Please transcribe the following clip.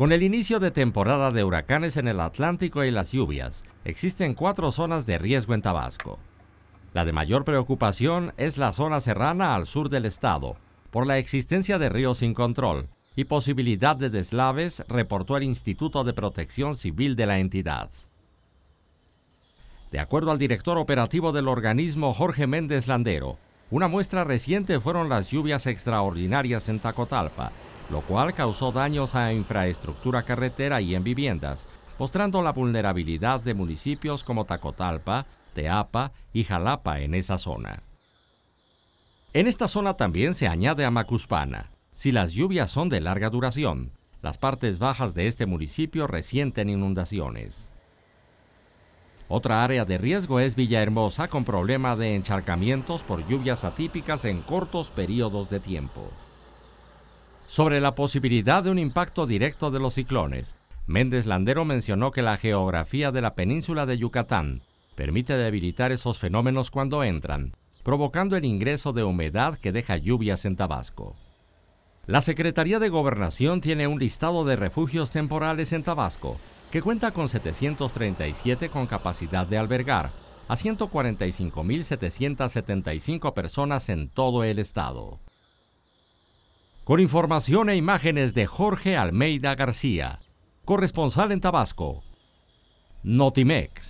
Con el inicio de temporada de huracanes en el Atlántico y las lluvias, existen cuatro zonas de riesgo en Tabasco. La de mayor preocupación es la zona serrana al sur del estado, por la existencia de ríos sin control y posibilidad de deslaves, reportó el Instituto de Protección Civil de la entidad. De acuerdo al director operativo del organismo Jorge Méndez Landero, una muestra reciente fueron las lluvias extraordinarias en Tacotalpa, lo cual causó daños a infraestructura carretera y en viviendas, mostrando la vulnerabilidad de municipios como Tacotalpa, Teapa y Jalapa en esa zona. En esta zona también se añade a Macuspana. Si las lluvias son de larga duración, las partes bajas de este municipio resienten inundaciones. Otra área de riesgo es Villahermosa con problema de encharcamientos por lluvias atípicas en cortos periodos de tiempo sobre la posibilidad de un impacto directo de los ciclones. Méndez Landero mencionó que la geografía de la península de Yucatán permite debilitar esos fenómenos cuando entran, provocando el ingreso de humedad que deja lluvias en Tabasco. La Secretaría de Gobernación tiene un listado de refugios temporales en Tabasco, que cuenta con 737 con capacidad de albergar a 145.775 personas en todo el estado. Con información e imágenes de Jorge Almeida García, corresponsal en Tabasco. Notimex.